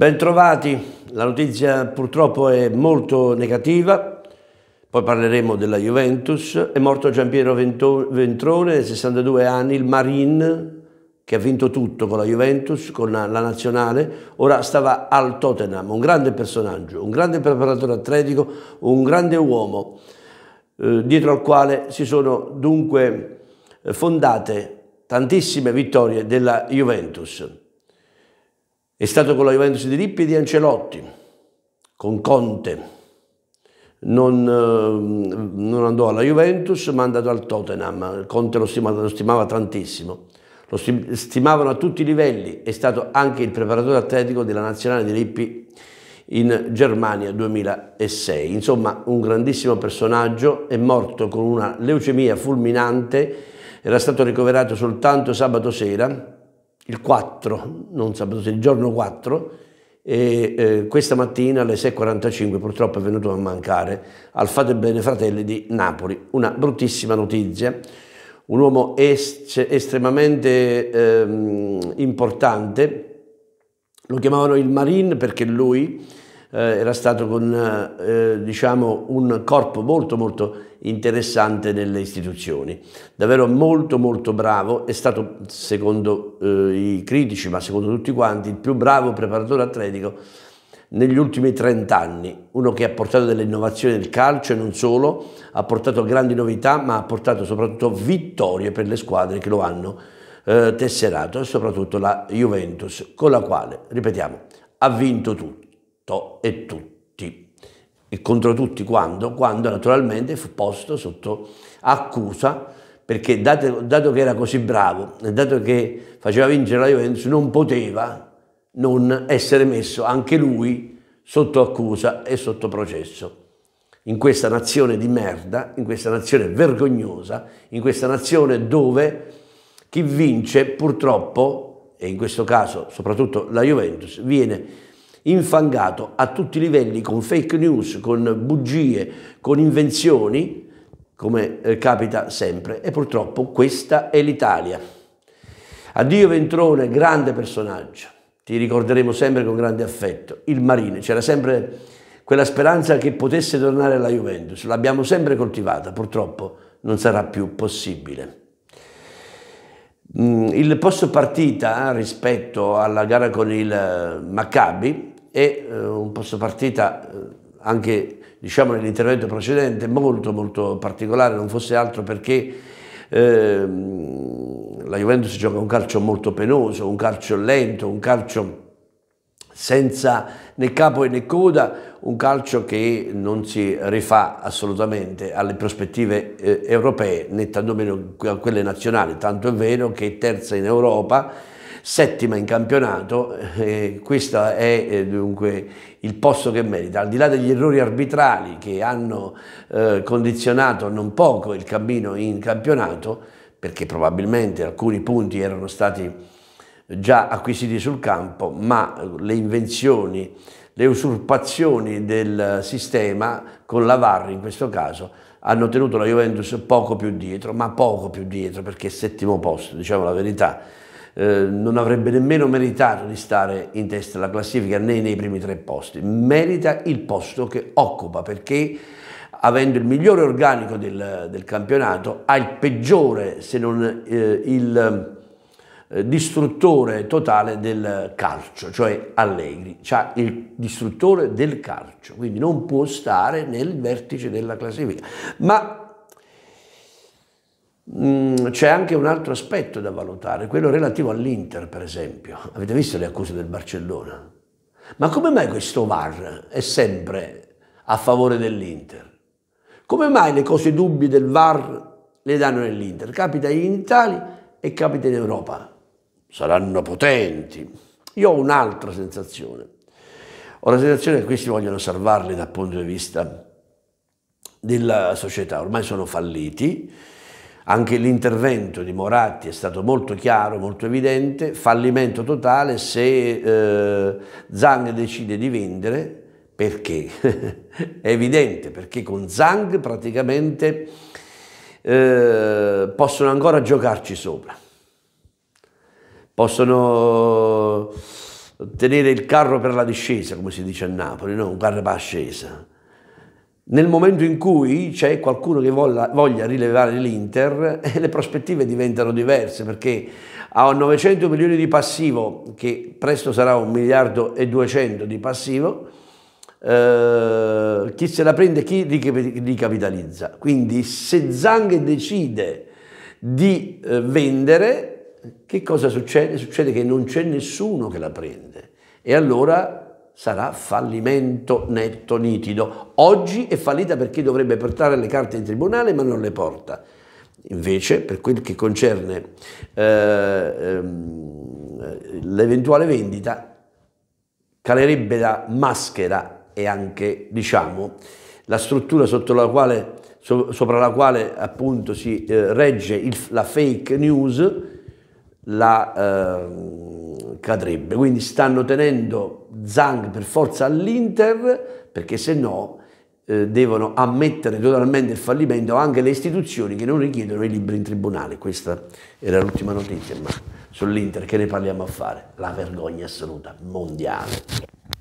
Bentrovati, la notizia purtroppo è molto negativa, poi parleremo della Juventus, è morto Giampiero Ventrone, 62 anni, il Marin che ha vinto tutto con la Juventus, con la nazionale, ora stava al Tottenham, un grande personaggio, un grande preparatore atletico, un grande uomo, eh, dietro al quale si sono dunque eh, fondate tantissime vittorie della Juventus. È stato con la Juventus di Lippi e di Ancelotti, con Conte. Non, ehm, non andò alla Juventus ma è andato al Tottenham. Conte lo stimava, lo stimava tantissimo. Lo stimavano a tutti i livelli. È stato anche il preparatore atletico della nazionale di Lippi in Germania 2006. Insomma, un grandissimo personaggio, è morto con una leucemia fulminante, era stato ricoverato soltanto sabato sera il 4, non sabato il giorno 4, e eh, questa mattina alle 6.45 purtroppo è venuto a mancare al Fate Bene Fratelli di Napoli. Una bruttissima notizia, un uomo est cioè, estremamente eh, importante, lo chiamavano il Marine perché lui eh, era stato con eh, eh, diciamo, un corpo molto molto interessante nelle istituzioni. Davvero molto molto bravo, è stato secondo i critici, ma secondo tutti quanti, il più bravo preparatore atletico negli ultimi 30 anni, uno che ha portato delle innovazioni del calcio e non solo, ha portato grandi novità, ma ha portato soprattutto vittorie per le squadre che lo hanno eh, tesserato e soprattutto la Juventus, con la quale, ripetiamo, ha vinto tutto tutto e tutti. E contro tutti quando? Quando naturalmente fu posto sotto accusa perché dato, dato che era così bravo e dato che faceva vincere la Juventus non poteva non essere messo anche lui sotto accusa e sotto processo in questa nazione di merda, in questa nazione vergognosa, in questa nazione dove chi vince purtroppo, e in questo caso soprattutto la Juventus, viene infangato a tutti i livelli con fake news, con bugie, con invenzioni, come eh, capita sempre, e purtroppo questa è l'Italia. Addio Ventrone, grande personaggio, ti ricorderemo sempre con grande affetto, il Marine, c'era sempre quella speranza che potesse tornare alla Juventus, l'abbiamo sempre coltivata, purtroppo non sarà più possibile. Mm, il post partita eh, rispetto alla gara con il eh, Maccabi e eh, un posto partita eh, anche diciamo nell'intervento precedente molto molto particolare, non fosse altro perché eh, la Juventus gioca un calcio molto penoso, un calcio lento, un calcio senza né capo né coda, un calcio che non si rifà assolutamente alle prospettive eh, europee né tantomeno a quelle nazionali, tanto è vero che è terza in Europa settima in campionato, eh, questo è eh, dunque il posto che merita. Al di là degli errori arbitrali che hanno eh, condizionato non poco il cammino in campionato, perché probabilmente alcuni punti erano stati già acquisiti sul campo, ma le invenzioni, le usurpazioni del sistema con la VAR in questo caso hanno tenuto la Juventus poco più dietro, ma poco più dietro perché è settimo posto, diciamo la verità. Eh, non avrebbe nemmeno meritato di stare in testa alla classifica né nei primi tre posti. Merita il posto che occupa perché avendo il migliore organico del, del campionato ha il peggiore se non eh, il eh, distruttore totale del calcio, cioè Allegri, cioè il distruttore del calcio, quindi non può stare nel vertice della classifica. Ma Mm, c'è anche un altro aspetto da valutare, quello relativo all'Inter per esempio. Avete visto le accuse del Barcellona? Ma come mai questo VAR è sempre a favore dell'Inter? Come mai le cose dubbi del VAR le danno nell'Inter? Capita in Italia e capita in Europa. Saranno potenti. Io ho un'altra sensazione. Ho la sensazione che questi vogliono salvarli dal punto di vista della società. Ormai sono falliti anche l'intervento di Moratti è stato molto chiaro, molto evidente, fallimento totale se eh, Zang decide di vendere, perché? è evidente, perché con Zhang praticamente eh, possono ancora giocarci sopra, possono tenere il carro per la discesa, come si dice a Napoli, no? un carro per l'ascesa nel momento in cui c'è qualcuno che voglia, voglia rilevare l'Inter, le prospettive diventano diverse perché ha 900 milioni di passivo, che presto sarà 1 miliardo e 200 di passivo, eh, chi se la prende, chi ricapitalizza. Quindi se Zang decide di eh, vendere, che cosa succede? Succede che non c'è nessuno che la prende e allora sarà fallimento netto, nitido. Oggi è fallita perché dovrebbe portare le carte in tribunale ma non le porta. Invece, per quel che concerne eh, ehm, l'eventuale vendita, calerebbe la maschera e anche, diciamo, la struttura la quale, so, sopra la quale appunto si eh, regge il, la fake news, la eh, cadrebbe. Quindi stanno tenendo Zang per forza all'Inter, perché se no eh, devono ammettere totalmente il fallimento anche le istituzioni che non richiedono i libri in tribunale. Questa era l'ultima notizia, ma sull'Inter che ne parliamo a fare? La vergogna assoluta mondiale.